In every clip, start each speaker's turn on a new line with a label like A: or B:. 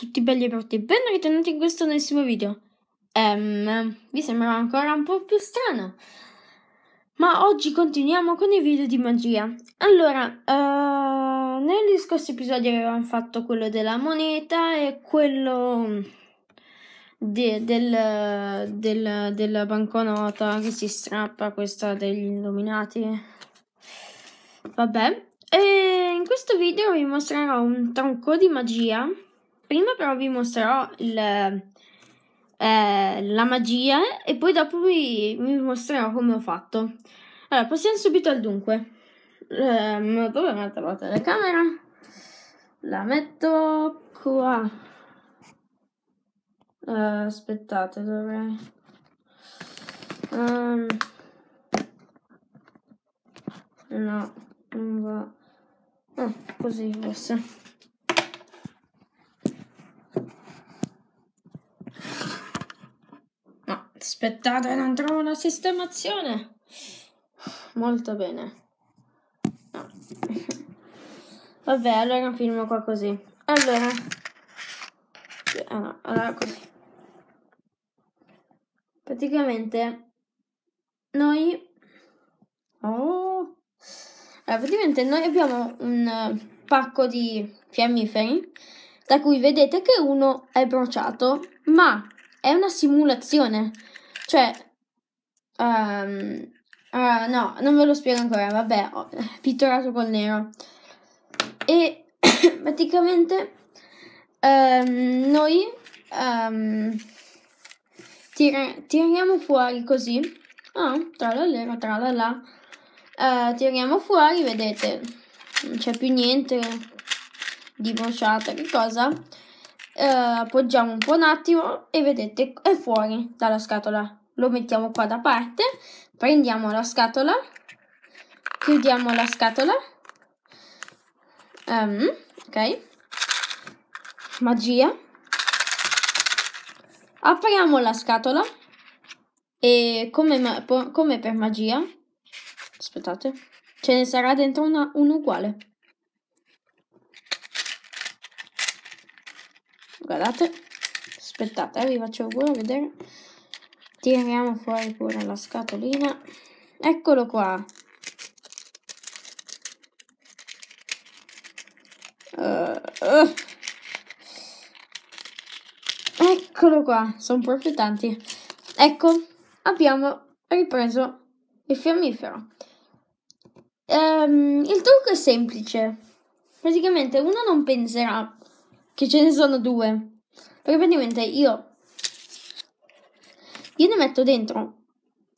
A: tutti belli e pronti ben ritornati in questo nuovo video. Ehm, vi sembrava ancora un po' più strano, ma oggi continuiamo con i video di magia. Allora, uh, negli scorsi episodi avevamo fatto quello della moneta e quello mm, de, del, del, della banconota che si strappa, questa degli illuminati. Vabbè, e in questo video vi mostrerò un tronco di magia prima però vi mostrerò il, eh, la magia e poi dopo vi, vi, mostrerò come ho fatto. Allora, passiamo subito al dunque. Um, ehm, dove è andata la telecamera? La metto qua. Uh, aspettate, dovrei... Um, ehm. no, non va... Oh, così forse. Aspettate, non trovo la sistemazione. Molto bene. No. Vabbè, allora filmo qua così. Allora. Ah no, allora così. Praticamente noi... Oh. Allora, praticamente noi abbiamo un pacco di fiammiferi, da cui vedete che uno è bruciato, ma è una simulazione. Cioè, um, uh, no, non ve lo spiego ancora, vabbè, ho pittorato col nero. E praticamente um, noi um, ehm, tir- tiriamo fuori così, ah, tra l'allero, tra la uh, tiriamo fuori, vedete, non c'è più niente di bruciata, che cosa? eh, appoggiamo un po' un attimo e vedete è fuori dalla scatola. Lo mettiamo qua da parte, prendiamo la scatola, chiudiamo la scatola, um, ok, magia, apriamo la scatola e come, come per magia, aspettate, ce ne sarà dentro una, un uguale. guardate aspettate eh, vi faccio pure vedere tiriamo fuori pure la scatolina eccolo qua uh, uh. eccolo qua sono proprio tanti ecco abbiamo ripreso il fiammifero um, il trucco è semplice praticamente uno non penserà che ce ne sono due. Perché praticamente io, io ne metto dentro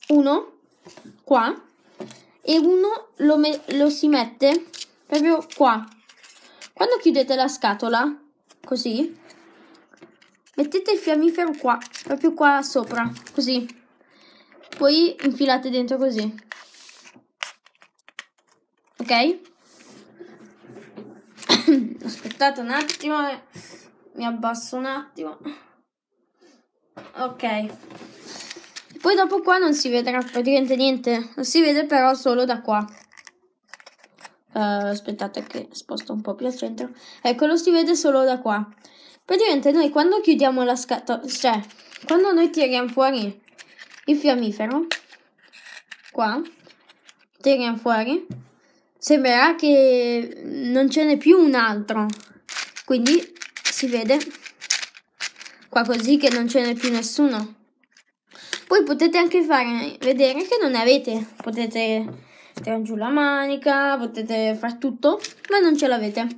A: uno qua e uno lo, me, lo si mette proprio qua. Quando chiudete la scatola, così, mettete il fiammifero qua, proprio qua sopra, così. Poi infilate dentro così. Ok? Aspettate un attimo. Eh mi abbasso un attimo. Ok. Poi dopo qua non si vedrà praticamente niente, non si vede però solo da qua. Uh, aspettate che sposto un po' più al centro. eccolo si vede solo da qua. Praticamente noi quando chiudiamo la scatola, cioè quando noi tiriamo fuori il fiammifero, qua, tiriamo fuori, sembrerà che non ce n'è più un altro. Quindi si vede qua così che non ce n'è più nessuno. Poi potete anche fare vedere che non ne avete, potete tirare giù la manica, potete fare tutto, ma non ce l'avete.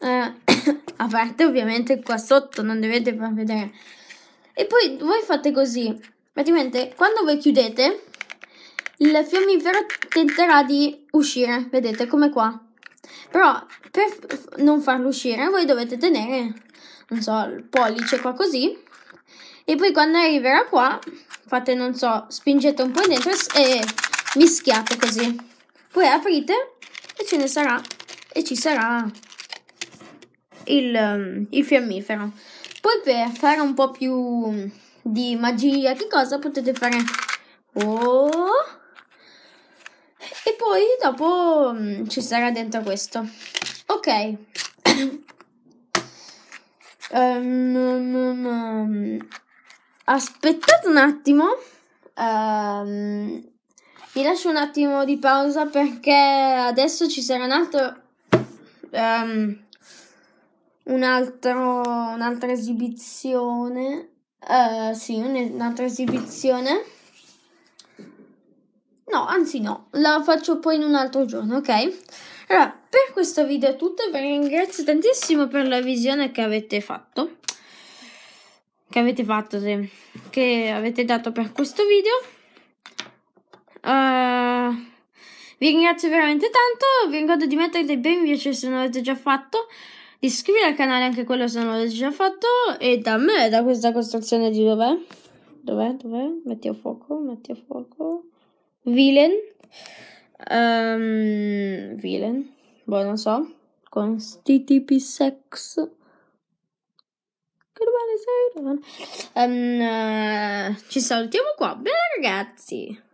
A: Eh, a parte ovviamente qua sotto, non dovete far vedere. E poi voi fate così, praticamente quando voi chiudete, il fiammifero tenterà di uscire, vedete come qua. Però per non farlo uscire voi dovete tenere, non so, il pollice qua così. E poi quando arriverà qua, fate, non so, spingete un po' dentro e mischiate così. Poi aprite e ce ne sarà, e ci sarà il, um, il fiammifero. Poi per fare un po' più di magia, che cosa potete fare? Oh e poi dopo mh, mm, ci sarà dentro questo ok um, um, um, aspettate un attimo ehm, vi lascio un attimo di pausa perché adesso ci sarà un altro ehm, un altro un'altra esibizione uh, sì un'altra esibizione no, anzi no, la faccio poi in un altro giorno, ok? Allora, per questo video è tutto, vi ringrazio tantissimo per la visione che avete fatto. Che avete fatto, sì. Che avete dato per questo video. Uh, vi ringrazio veramente tanto. Vi ricordo di mettere dei bei mi piace se non l'avete già fatto. Di iscrivervi al canale anche quello se non l'avete già fatto. E da me, da questa costruzione di dov'è? Dov'è? Dov'è? Metti a fuoco, metti a fuoco. Villain. um, ehm, Vilen, boh non so, con sti tipi sex. Che male sei? Um, uh, ci salutiamo qua, bene ragazzi!